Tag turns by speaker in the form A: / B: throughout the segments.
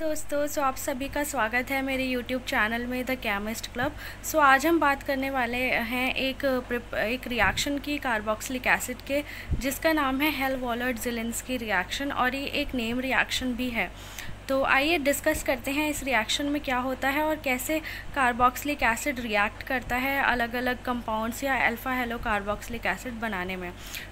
A: दोस्तों सो आप सभी का स्वागत है मेरे YouTube चैनल में द केमिस्ट क्लब सो आज हम बात करने वाले हैं एक एक रिएक्शन की कार्बोक्सिलिक एसिड के जिसका नाम है हेल वॉलर्ड जिलेंस की रिएक्शन और ये एक नेम रिएक्शन भी है तो आइए डिस्कस करते हैं इस रिएक्शन में क्या होता है और कैसे कार्बोक्सिलिक एसिड रिएक्ट करता है अलग अलग कंपाउंड्स या अल्फ़ा हेलो कार्बोक्सिलिक एसिड बनाने में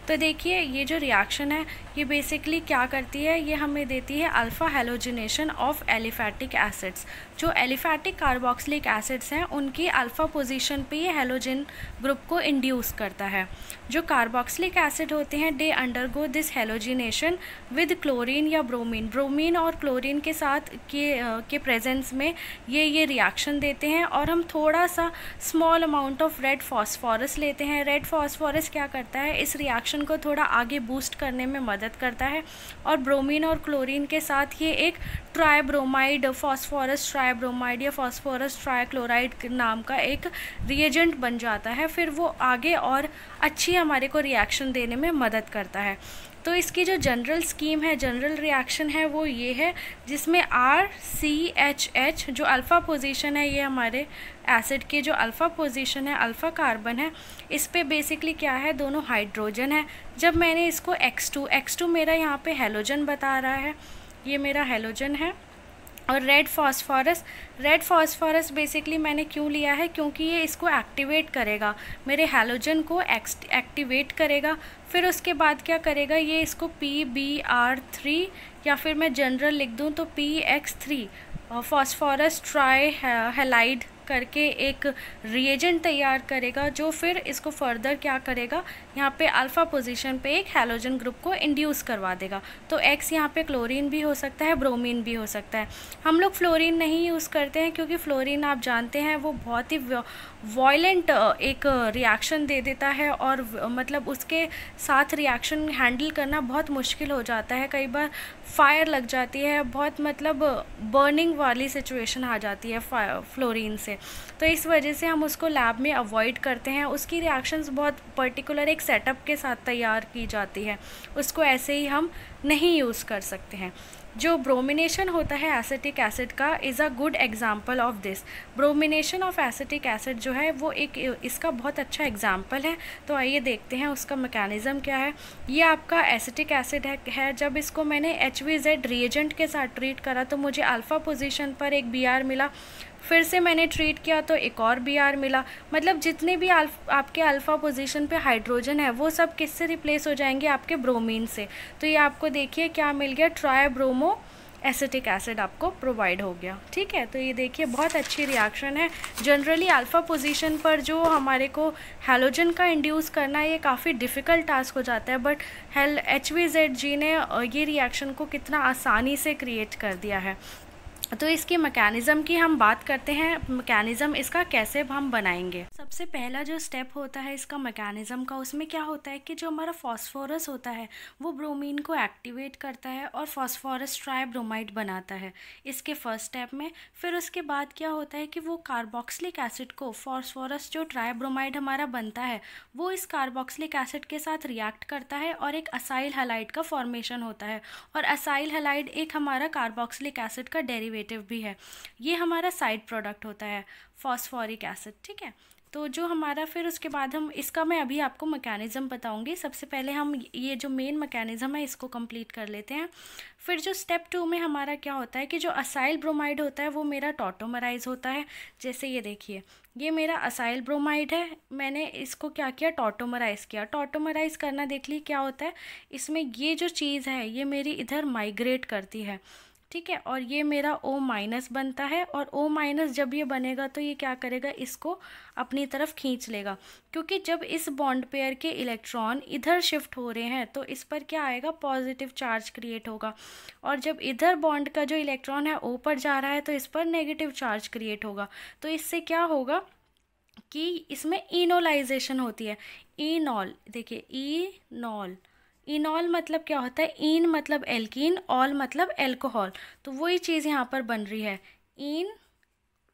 A: तो देखिए ये जो रिएक्शन है ये बेसिकली क्या करती है ये हमें देती है alpha halogenation of aliphatic acids जो एलिफैटिक कार्बोक्सिलिक एसिड्स हैं उनकी अल्फ़ा पोजिशन पर यह हेलोजिन ग्रुप को इंड्यूस करता है जो कार्बोक्सिलिक एसिड होते हैं they undergo this halogenation with chlorine या ब्रोमीन ब्रोमीन और क्लोरिन के साथ के के प्रेजेंस में ये ये रिएक्शन देते हैं और हम थोड़ा सा small amount of red phosphorus लेते हैं रेड फॉस्फोरस क्या करता है इस रिएक्शन को थोड़ा आगे बूस्ट करने में मदद करता है और ब्रोमीन और क्लोरीन के साथ ये एक ट्राइब्रोमाइड फॉस्फोरस ट्राइब्रोमाइड या फॉस्फोरस ट्राईक्लोराइड नाम का एक रिएजेंट बन जाता है फिर वो आगे और अच्छी हमारे को रिएक्शन देने में मदद करता है तो इसकी जो जनरल स्कीम है जनरल रिएक्शन है वो ये है जिसमें आर सी एच एच जो अल्फ़ा पोजीशन है ये हमारे एसिड के जो अल्फ़ा पोजीशन है अल्फ़ा कार्बन है इस पर बेसिकली क्या है दोनों हाइड्रोजन है जब मैंने इसको एक्स टू एक्स टू मेरा यहाँ पे हेलोजन बता रहा है ये मेरा हेलोजन है और red phosphorus red phosphorus basically मैंने क्यों लिया है क्योंकि ये इसको एक्टिवेट करेगा मेरे हेलोजन को एक्टिवेट करेगा फिर उसके बाद क्या करेगा ये इसको पी बी आर थ्री या फिर मैं जनरल लिख दूँ तो P X three phosphorus trihalide करके एक रिएजेंट तैयार करेगा जो फिर इसको फर्दर क्या करेगा यहाँ पे अल्फ़ा पोजीशन पे एक हेलोजन ग्रुप को इंड्यूस करवा देगा तो एक्स यहाँ पे क्लोरीन भी हो सकता है ब्रोमीन भी हो सकता है हम लोग फ्लोरीन नहीं यूज़ करते हैं क्योंकि फ्लोरीन आप जानते हैं वो बहुत ही वॉयलेंट uh, एक रिएक्शन uh, दे देता है और uh, मतलब उसके साथ रिएक्शन हैंडल करना बहुत मुश्किल हो जाता है कई बार फायर लग जाती है बहुत मतलब बर्निंग वाली सिचुएशन आ जाती है फ्लोरीन से तो इस वजह से हम उसको लैब में अवॉइड करते हैं उसकी रिएक्शंस बहुत पर्टिकुलर एक सेटअप के साथ तैयार की जाती है उसको ऐसे ही हम नहीं यूज़ कर सकते हैं जो ब्रोमिनेशन होता है एसिटिक एसिड का is a good example of this bromination of acetic acid जो है वो एक इसका बहुत अच्छा एग्जांपल है तो आइए देखते हैं उसका मैकेनिज़्म क्या है ये आपका एसिटिक एसिड है, है जब इसको मैंने एच रिएजेंट के साथ ट्रीट करा तो मुझे अल्फ़ा पोजिशन पर एक बी मिला फिर से मैंने ट्रीट किया तो एक और बी आर मिला मतलब जितने भी आल्फ, आपके अल्फ़ा पोजीशन पे हाइड्रोजन है वो सब किससे रिप्लेस हो जाएंगे आपके ब्रोमीन से तो ये आपको देखिए क्या मिल गया ट्रायब्रोमो एसिटिक एसिड आपको प्रोवाइड हो गया ठीक है तो ये देखिए बहुत अच्छी रिएक्शन है जनरली अल्फ़ा पोजीशन पर जो हमारे को हेलोजन का इंड्यूस करना ये काफ़ी डिफ़िकल्ट टास्क हो जाता है बट हेल एच जी ने ये रिएक्शन को कितना आसानी से क्रिएट कर दिया है तो इसके मैकेनिज़्म की हम बात करते हैं मैकेनिज़्म इसका कैसे हम बनाएंगे सबसे पहला जो स्टेप होता है इसका मैकेनिज़्म का उसमें क्या होता है कि जो हमारा फॉस्फोरस होता है वो ब्रोमीन को एक्टिवेट करता है और फॉस्फोरस ट्राइब्रोमाइड बनाता है इसके फर्स्ट स्टेप में फिर उसके बाद क्या होता है कि वो कार्बोक्सलिक एसिड को फॉस्फोरस जो ट्राइब्रोमाइड हमारा बनता है वो इस कार्बोक्सलिक एसिड के साथ रिएक्ट करता है और एक असाइल हलाइड का फॉर्मेशन होता है और असाइल हलाइड एक हमारा कार्बोक्सलिक एसिड का डेरीवे डेरिवेटिव भी है ये हमारा साइड प्रोडक्ट होता है फॉस्फोरिक एसिड ठीक है तो जो हमारा फिर उसके बाद हम इसका मैं अभी आपको मैकेनिज़्म बताऊंगी सबसे पहले हम ये जो मेन मैकेनिज़्म है इसको कंप्लीट कर लेते हैं फिर जो स्टेप टू में हमारा क्या होता है कि जो असाइल ब्रोमाइड होता है वो मेरा टोटोमराइज होता है जैसे ये देखिए ये मेरा असाइल ब्रोमाइड है मैंने इसको क्या किया टोटोमराइज किया टोटोमराइज करना देख ली क्या होता है इसमें ये जो चीज़ है ये मेरी इधर माइग्रेट करती है ठीक है और ये मेरा ओ माइनस बनता है और ओ माइनस जब ये बनेगा तो ये क्या करेगा इसको अपनी तरफ खींच लेगा क्योंकि जब इस बॉन्ड पेयर के इलेक्ट्रॉन इधर शिफ्ट हो रहे हैं तो इस पर क्या आएगा पॉजिटिव चार्ज क्रिएट होगा और जब इधर बॉन्ड का जो इलेक्ट्रॉन है ओ पर जा रहा है तो इस पर नेगेटिव चार्ज क्रिएट होगा तो इससे क्या होगा कि इसमें इनोलाइजेशन होती है इनॉल देखिए इनॉल इनॉल मतलब क्या होता है इन मतलब एल्किन ऑल मतलब एल्कोहल तो वही चीज़ यहाँ पर बन रही है इन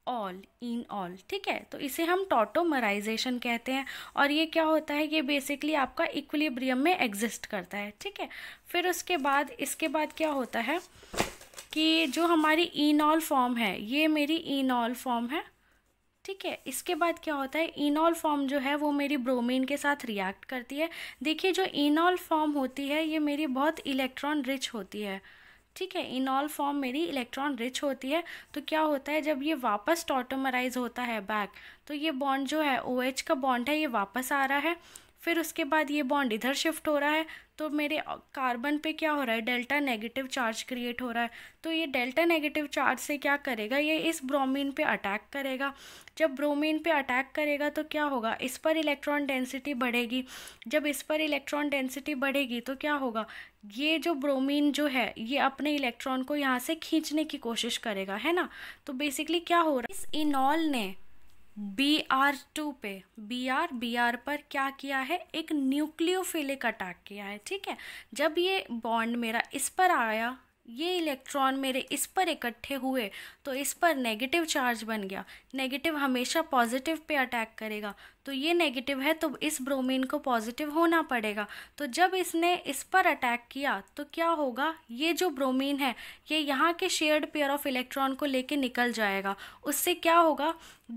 A: ऑल इन ऑल ठीक है तो इसे हम टोटोमराइजेशन कहते हैं और ये क्या होता है ये बेसिकली आपका इक्विलिब्रियम में एग्जिस्ट करता है ठीक है फिर उसके बाद इसके बाद क्या होता है कि जो हमारी इनॉल फॉर्म है ये मेरी इनॉल फॉर्म है ठीक है इसके बाद क्या होता है इनॉल फॉर्म जो है वो मेरी ब्रोमीन के साथ रिएक्ट करती है देखिए जो इनॉल फॉर्म होती है ये मेरी बहुत इलेक्ट्रॉन रिच होती है ठीक है इनॉल फॉर्म मेरी इलेक्ट्रॉन रिच होती है तो क्या होता है जब ये वापस टॉटोमराइज होता है बैक तो ये बॉन्ड जो है ओ OH का बॉन्ड है ये वापस आ रहा है फिर उसके बाद ये बॉन्ड इधर शिफ्ट हो रहा है तो मेरे कार्बन पे क्या हो रहा है डेल्टा नेगेटिव चार्ज क्रिएट हो रहा है तो ये डेल्टा नेगेटिव चार्ज से क्या करेगा ये इस ब्रोमीन पे अटैक करेगा जब ब्रोमीन पे अटैक करेगा तो क्या होगा इस पर इलेक्ट्रॉन डेंसिटी बढ़ेगी जब इस पर इलेक्ट्रॉन डेंसिटी बढ़ेगी तो क्या होगा ये जो ब्रोमीन जो है ये अपने इलेक्ट्रॉन को यहाँ से खींचने की कोशिश करेगा है ना तो बेसिकली क्या हो रहा है इस इनॉल ने बी आर टू पे बी आर बी आर पर क्या किया है एक न्यूक्लियोफिलिक अटैक किया है ठीक है जब ये बॉन्ड मेरा इस पर आया ये इलेक्ट्रॉन मेरे इस पर इकट्ठे हुए तो इस पर नेगेटिव चार्ज बन गया नेगेटिव हमेशा पॉजिटिव पे अटैक करेगा तो ये नेगेटिव है तो इस ब्रोमीन को पॉजिटिव होना पड़ेगा तो जब इसने इस पर अटैक किया तो क्या होगा ये जो ब्रोमीन है ये यहाँ के शेयर्ड पेयर ऑफ इलेक्ट्रॉन को लेके निकल जाएगा उससे क्या होगा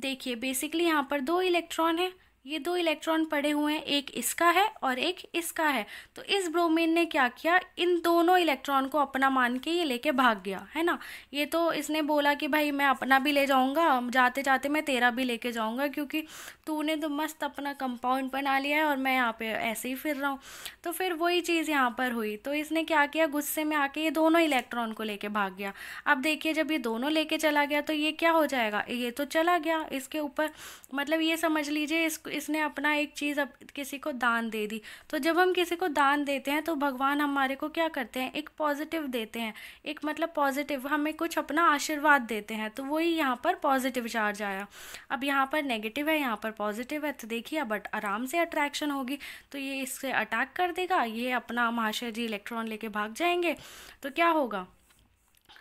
A: देखिए बेसिकली यहाँ पर दो इलेक्ट्रॉन हैं ये दो इलेक्ट्रॉन पड़े हुए हैं एक इसका है और एक इसका है तो इस ब्रोमीन ने क्या किया इन दोनों इलेक्ट्रॉन को अपना मान के ये लेके भाग गया है ना ये तो इसने बोला कि भाई मैं अपना भी ले जाऊँगा जाते जाते मैं तेरा भी लेके जाऊँगा क्योंकि तूने तो मस्त अपना कंपाउंड बना लिया है और मैं यहाँ पे ऐसे ही फिर रहा हूँ तो फिर वही चीज़ यहाँ पर हुई तो इसने क्या किया गुस्से में आके ये दोनों इलेक्ट्रॉन को लेके भाग गया अब देखिए जब ये दोनों लेके चला गया तो ये क्या हो जाएगा ये तो चला गया इसके ऊपर मतलब ये समझ लीजिए इसको इसने अपना एक चीज़ अप, किसी को दान दे दी तो जब हम किसी को दान देते हैं तो भगवान हमारे को क्या करते हैं एक पॉजिटिव देते हैं एक मतलब पॉजिटिव हमें कुछ अपना आशीर्वाद देते हैं तो वही यहाँ पर पॉजिटिव चार्ज आया अब यहाँ पर नेगेटिव है यहाँ पर पॉजिटिव है तो देखिए बट आराम से अट्रैक्शन होगी तो ये इससे अटैक कर देगा ये अपना महाशय जी इलेक्ट्रॉन लेके भाग जाएंगे तो क्या होगा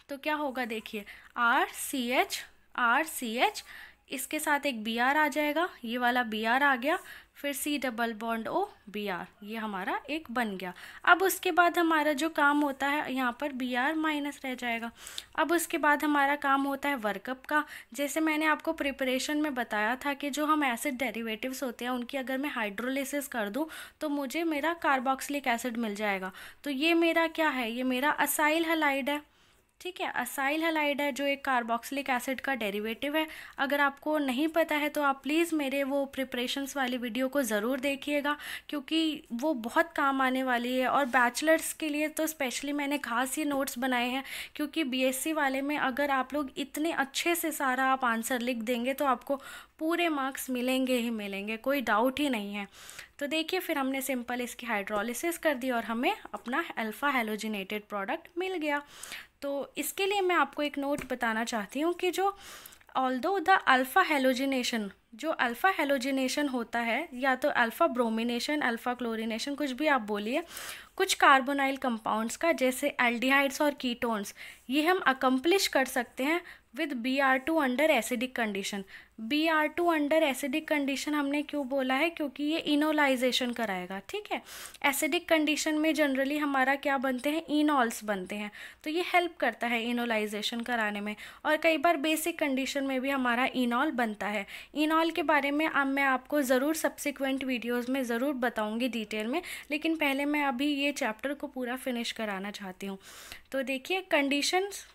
A: तो क्या होगा देखिए R C H R C H इसके साथ एक बी आर आ जाएगा ये वाला बी आर आ गया फिर C double bond O B R ये हमारा एक बन गया अब उसके बाद हमारा जो काम होता है यहाँ पर बी आर माइनस रह जाएगा अब उसके बाद हमारा काम होता है वर्कअप का जैसे मैंने आपको प्रिपरेशन में बताया था कि जो हम एसिड डेरिवेटिव्स होते हैं उनकी अगर मैं हाइड्रोलिसिस कर दूँ तो मुझे मेरा कार्बोक्सिलिक एसिड मिल जाएगा तो ये मेरा क्या है ये मेरा असाइल हलाइड है ठीक है असाइल हलाइड है जो एक कार्बोक्सिलिक एसिड का डेरिवेटिव है अगर आपको नहीं पता है तो आप प्लीज़ मेरे वो प्रिपरेशंस वाली वीडियो को ज़रूर देखिएगा क्योंकि वो बहुत काम आने वाली है और बैचलर्स के लिए तो स्पेशली मैंने खास ये नोट्स बनाए हैं क्योंकि बीएससी वाले में अगर आप लोग इतने अच्छे से सारा आप आंसर लिख देंगे तो आपको पूरे मार्क्स मिलेंगे ही मिलेंगे कोई डाउट ही नहीं है तो देखिए फिर हमने सिंपल इसकी हाइड्रोलिसिस कर दी और हमें अपना अल्फ़ा हेलोजिनेटेड प्रोडक्ट मिल गया तो इसके लिए मैं आपको एक नोट बताना चाहती हूँ कि जो although the alpha halogenation जो अल्फ़ा हेलोजिनेशन होता है या तो अल्फ़ा ब्रोमिनेशन अल्फ़ा क्लोरिनेशन कुछ भी आप बोलिए कुछ कार्बोनाइल कंपाउंड्स का जैसे एल्डिहाइड्स और कीटोन्स ये हम अकम्पलिश कर सकते हैं with B R two under acidic condition B R two under acidic condition हमने क्यों बोला है क्योंकि ये इनोलाइजेशन कराएगा ठीक है एसिडिक कंडीशन में जनरली हमारा क्या बनते हैं इनॉल्स बनते हैं तो ये हेल्प करता है इनोलाइजेशन कराने में और कई बार बेसिक कंडीशन में भी हमारा इनॉल बनता है इनॉल के बारे में अब मैं आपको ज़रूर सब्सिक्वेंट वीडियोज़ में ज़रूर बताऊँगी डिटेल में लेकिन पहले मैं अभी ये चैप्टर को पूरा फिनिश कराना चाहती हूँ तो देखिए कंडीशंस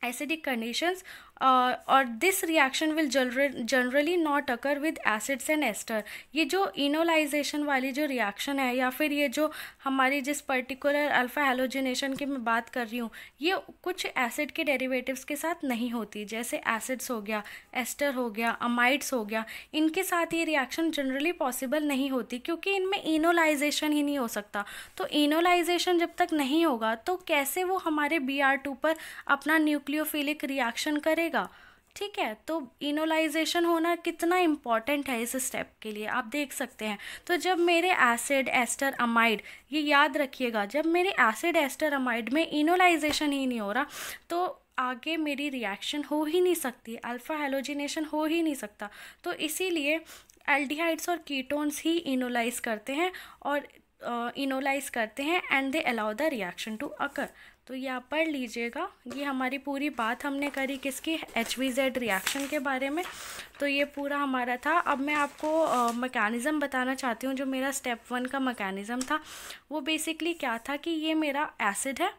A: acidic conditions uh, और this reaction will generally not occur with acids and ester ये जो इनोलाइजेशन वाली जो रिएक्शन है या फिर ये जो हमारी जिस पर्टिकुलर अल्फ़ा हेलोजिनेशन की मैं बात कर रही हूँ ये कुछ एसिड के डेरिवेटिव्स के साथ नहीं होती जैसे एसिड्स हो गया एस्टर हो गया अमाइड्स हो गया इनके साथ ये रिएक्शन जनरली पॉसिबल नहीं होती क्योंकि इनमें इनोलाइजेशन ही नहीं हो सकता तो इनोलाइजेशन जब तक नहीं होगा तो कैसे वो हमारे बी पर अपना न्यूक्लियोफिलिक रिएक्शन करे करेगा ठीक है तो इनोलाइजेशन होना कितना इम्पॉर्टेंट है इस स्टेप के लिए आप देख सकते हैं तो जब मेरे एसिड एस्टर अमाइड ये याद रखिएगा जब मेरे एसिड एस्टर अमाइड में इनोलाइजेशन ही नहीं हो रहा तो आगे मेरी रिएक्शन हो ही नहीं सकती अल्फ़ा हेलोजिनेशन हो ही नहीं सकता तो इसीलिए एल्डिहाइड्स और कीटोन्स ही इनोलाइज करते हैं और इनोलाइज करते हैं and they allow the reaction to occur तो ये आप पढ़ लीजिएगा ये हमारी पूरी बात हमने करी किसकी एच वी जेड रिएक्शन के बारे में तो ये पूरा हमारा था अब मैं आपको मकैनिज़म बताना चाहती हूँ जो मेरा स्टेप वन का मकैनिज़म था वो बेसिकली क्या था कि ये मेरा एसिड है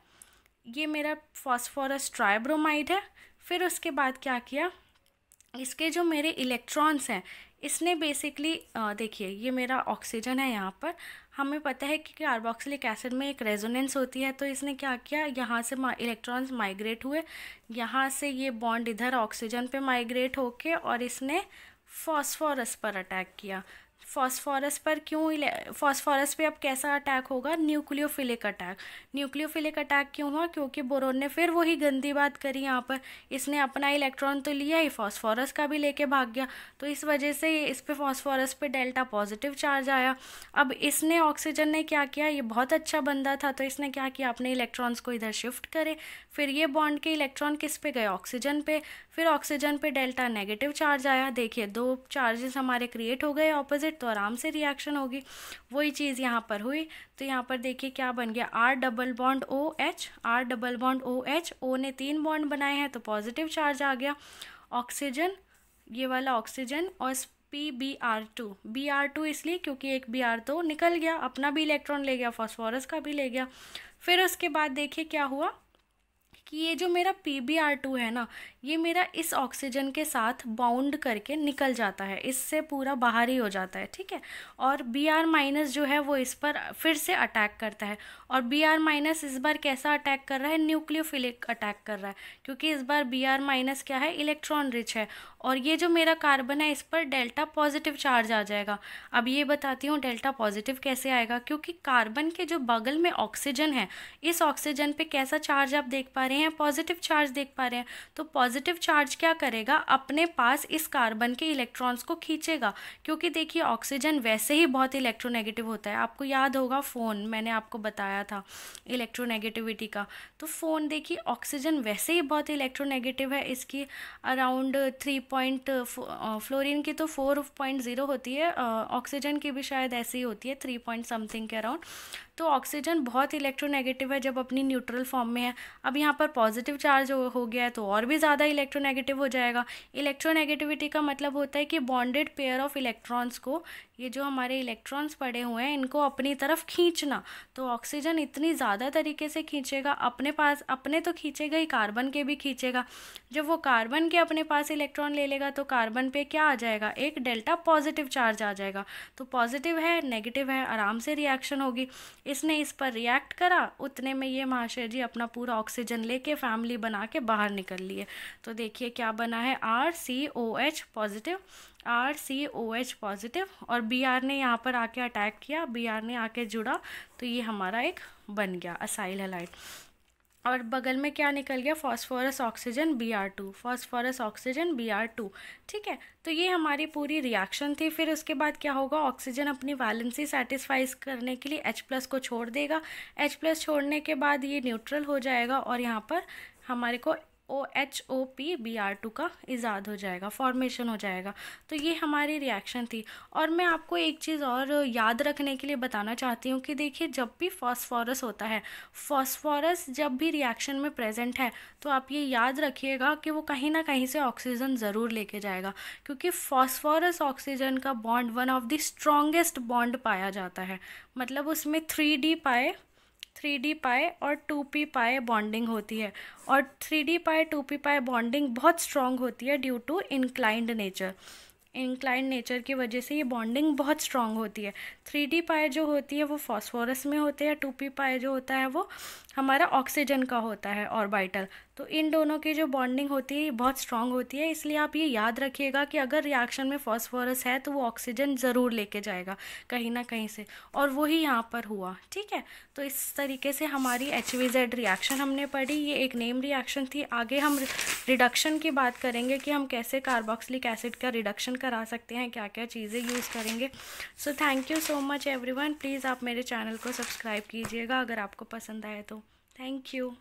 A: ये मेरा फॉस्फोरस ट्राइब्रोमाइड है फिर उसके बाद क्या किया इसके जो मेरे इलेक्ट्रॉन्स हैं इसने बेसिकली देखिए ये मेरा ऑक्सीजन है यहाँ पर हमें पता है कि कार्बोक्सिलिक एसिड में एक रेजोनेंस होती है तो इसने क्या किया यहाँ से इलेक्ट्रॉन्स माइग्रेट हुए यहाँ से ये बॉन्ड इधर ऑक्सीजन पे माइग्रेट होके और इसने फॉस्फोरस पर अटैक किया फॉस्फोरस पर क्यों फॉस्फोरस पे अब कैसा अटैक होगा न्यूक्लियोफिलिक अटैक न्यूक्लियोफिलिक अटैक क्यों हुआ क्योंकि बोरोन ने फिर वही गंदी बात करी यहाँ पर इसने अपना इलेक्ट्रॉन तो लिया ही फॉस्फोरस का भी लेके भाग गया तो इस वजह से इस पे फॉस्फोरस पे डेल्टा पॉजिटिव चार्ज आया अब इसने ऑक्सीजन ने क्या किया ये बहुत अच्छा बंदा था तो इसने क्या किया अपने इलेक्ट्रॉन्स को इधर शिफ्ट करे फिर ये बॉन्ड के इलेक्ट्रॉन किस पे गए ऑक्सीजन पे फिर ऑक्सीजन पे डेल्टा नेगेटिव चार्ज आया देखिए दो चार्जेस हमारे क्रिएट हो गए ऑपोजिट फिर तो आराम से रिएक्शन होगी वही चीज़ यहाँ पर हुई तो यहाँ पर देखिए क्या बन गया R double bond O H R double bond O H O ने तीन बॉन्ड बनाए हैं तो पॉजिटिव चार्ज आ गया ऑक्सीजन ये वाला ऑक्सीजन और P B R two B R two इसलिए क्योंकि एक बी आर तो निकल गया अपना भी इलेक्ट्रॉन ले गया फॉस्फोरस का भी ले गया फिर उसके बाद देखिए क्या हुआ कि ये जो मेरा पी बी आर टू है ना ये मेरा इस ऑक्सीजन के साथ बाउंड करके निकल जाता है इससे पूरा बाहर ही हो जाता है ठीक है और बी आर माइनस जो है वो इस पर फिर से अटैक करता है और बी आर माइनस इस बार कैसा अटैक कर रहा है न्यूक्लियोफिलिक अटैक कर रहा है क्योंकि इस बार बी आर माइनस क्या है इलेक्ट्रॉन रिच है और ये जो मेरा कार्बन है इस पर डेल्टा पॉजिटिव चार्ज आ जाएगा अब ये बताती हूँ डेल्टा पॉजिटिव कैसे आएगा क्योंकि कार्बन के जो बगल में ऑक्सीजन है इस ऑक्सीजन पे कैसा चार्ज आप देख पा रहे हैं हैं पॉजिटिव चार्ज देख पा रहे हैं तो पॉजिटिव चार्ज क्या करेगा अपने पास इस कार्बन के इलेक्ट्रॉन्स को खींचेगा क्योंकि देखिए ऑक्सीजन वैसे ही बहुत इलेक्ट्रोनेगेटिव होता है आपको याद होगा फ़ोन मैंने आपको बताया था इलेक्ट्रोनेगेटिविटी का तो फ़ोन देखिए ऑक्सीजन वैसे ही बहुत इलेक्ट्रोनेगेटिव है इसकी अराउंड थ्री पॉइंट फ्लोरिन की तो फोर पॉइंट ज़ीरो होती है ऑक्सीजन की भी शायद ऐसी ही होती है थ्री पॉइंट समथिंग के अराउंड तो ऑक्सीजन बहुत इलेक्ट्रोनेगेटिव है जब अपनी न्यूट्रल फॉर्म में है अब यहाँ पर पॉजिटिव चार्ज हो, हो गया है तो और भी ज़्यादा इलेक्ट्रोनेगेटिव हो जाएगा इलेक्ट्रोनेगेटिविटी का मतलब होता है कि बॉन्डेड पेयर ऑफ इलेक्ट्रॉन्स को ये जो हमारे इलेक्ट्रॉन्स पड़े हुए हैं इनको अपनी तरफ खींचना तो ऑक्सीजन इतनी ज़्यादा तरीके से खींचेगा अपने पास अपने तो खींचेगा ही कार्बन के भी खींचेगा जब वो कार्बन के अपने पास इलेक्ट्रॉन ले लेगा तो कार्बन पे क्या आ जाएगा एक डेल्टा पॉजिटिव चार्ज आ जाएगा तो पॉजिटिव है नेगेटिव है आराम से रिएक्शन होगी इसने इस पर रिएक्ट करा उतने में ये महाशय जी अपना पूरा ऑक्सीजन लेके फैमिली बना के बाहर निकल लिए तो देखिए क्या बना है R C O H positive R C O H positive और बी आर ने यहाँ पर आके अटैक किया बी आर ने आके जुड़ा तो ये हमारा एक बन गया असाइल हेलाइट और बगल में क्या निकल गया phosphorus oxygen B R two phosphorus oxygen B R two ठीक है तो ये हमारी पूरी रिएक्शन थी फिर उसके बाद क्या होगा ऑक्सीजन अपनी वैलेंसी सेटिस्फाइज करने के लिए एच प्लस को छोड़ देगा एच प्लस छोड़ने के बाद ये न्यूट्रल हो जाएगा और यहाँ पर हमारे को O H O P B R two का इजाद हो जाएगा फॉर्मेशन हो जाएगा तो ये हमारी रिएक्शन थी और मैं आपको एक चीज़ और याद रखने के लिए बताना चाहती हूँ कि देखिए जब भी फॉस्फोरस होता है फॉस्फोरस जब भी रिएक्शन में प्रेजेंट है तो आप ये याद रखिएगा कि वो कहीं ना कहीं से ऑक्सीजन ज़रूर लेके जाएगा क्योंकि फॉस्फोरस ऑक्सीजन का bond one of the strongest bond पाया जाता है मतलब उसमें three D pi three D pi और टू पी पाए बॉन्डिंग होती है और three D pi two P pi bonding बहुत स्ट्रॉन्ग होती है due to inclined nature inclined nature की वजह से ये बॉन्डिंग बहुत स्ट्रांग होती है थ्री डी पाए जो होती है वो फॉस्फोरस में होते हैं टू पी पाए जो होता है वो हमारा ऑक्सीजन का होता है ऑर्बिटल तो इन दोनों की जो बॉन्डिंग होती है बहुत स्ट्रांग होती है इसलिए आप ये याद रखिएगा कि अगर रिएक्शन में फॉस्फोरस है तो वो ऑक्सीजन ज़रूर लेके जाएगा कहीं ना कहीं से और वही यहाँ पर हुआ ठीक है तो इस तरीके से हमारी एच वी जेड रिएक्शन हमने पढ़ी ये एक नेम रिएक्शन थी आगे हम रिडक्शन की बात करेंगे कि हम कैसे कार्बोक्सिलिक एसिड का रिडक्शन करा सकते हैं क्या क्या चीज़ें यूज़ करेंगे so thank you so much everyone please आप मेरे चैनल को सब्सक्राइब कीजिएगा अगर आपको पसंद आए तो Thank you.